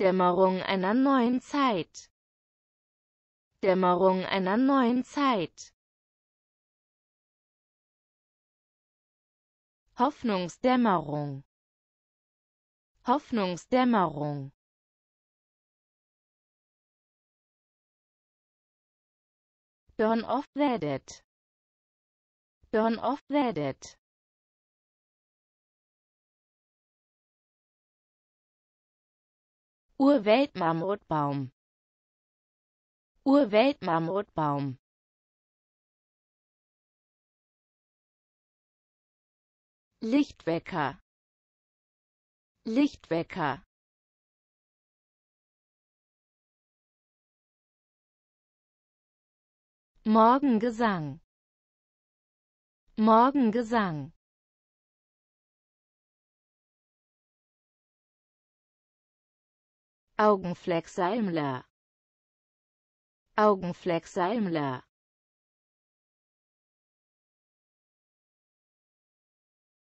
Dämmerung einer neuen Zeit. Dämmerung einer neuen Zeit. Hoffnungsdämmerung. Hoffnungsdämmerung. Burn off werdet. Burn off werdet. Urweltmammutbaum Urweltmammutbaum Lichtwecker Lichtwecker Morgengesang Morgengesang Augenflecksalmler Augenflecksalmler